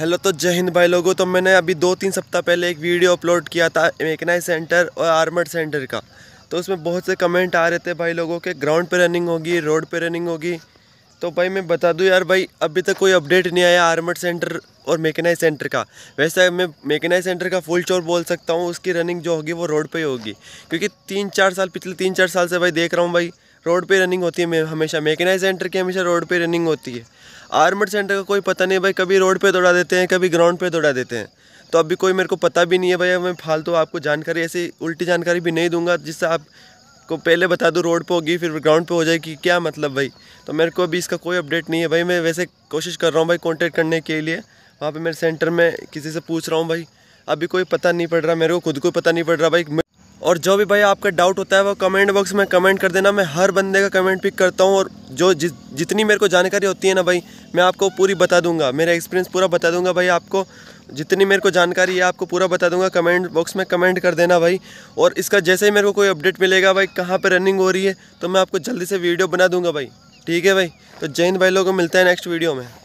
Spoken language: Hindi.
हेलो तो जय हिंद भाई लोगों तो मैंने अभी दो तीन सप्ताह पहले एक वीडियो अपलोड किया था मेकनाई सेंटर और आर्मर सेंटर का तो उसमें बहुत से कमेंट आ रहे थे भाई लोगों के ग्राउंड पे रनिंग होगी रोड पे रनिंग होगी तो भाई मैं बता दूं यार भाई अभी तक कोई अपडेट नहीं आया आर्मर सेंटर और मेकनाई सेंटर का वैसे मैं मेकनाई सेंटर का फुल चोर बोल सकता हूँ उसकी रनिंग जो होगी वो रोड पर ही होगी क्योंकि तीन चार साल पिछले तीन चार साल से भाई देख रहा हूँ भाई रोड पे रनिंग होती है हमेशा मैकेनाइज सेंटर की हमेशा रोड पे रनिंग होती है आर्मड सेंटर का कोई पता नहीं भाई कभी रोड पे दौड़ा देते हैं कभी ग्राउंड पे दौड़ा देते हैं तो अभी कोई मेरे को पता भी नहीं है भाई मैं फालतू तो आपको जानकारी ऐसी उल्टी जानकारी भी नहीं दूंगा जिससे आप को पहले बता दूँ रोड पर होगी फिर ग्राउंड पे हो जाएगी क्या मतलब भाई तो मेरे को अभी इसका कोई अपडेट नहीं है भाई मैं वैसे कोशिश कर रहा हूँ भाई कॉन्टेक्ट करने के लिए वहाँ पर मेरे सेंटर में किसी से पूछ रहा हूँ भाई अभी कोई पता नहीं पड़ रहा मेरे को खुद को पता नहीं पड़ रहा भाई और जो भी भाई आपका डाउट होता है वो कमेंट बॉक्स में कमेंट कर देना मैं हर बंदे का कमेंट पिक करता हूँ और जो जि, जितनी मेरे को जानकारी होती है ना भाई मैं आपको पूरी बता दूंगा मेरा एक्सपीरियंस पूरा बता दूंगा भाई आपको जितनी मेरे को जानकारी है आपको पूरा बता दूंगा कमेंट बॉक्स में कमेंट कर देना भाई और इसका जैसे ही मेरे को कोई अपडेट मिलेगा भाई कहाँ पर रनिंग हो रही है तो मैं आपको जल्दी से वीडियो बना दूंगा भाई ठीक है भाई तो जैन भाई लोगों को मिलता है नेक्स्ट वीडियो में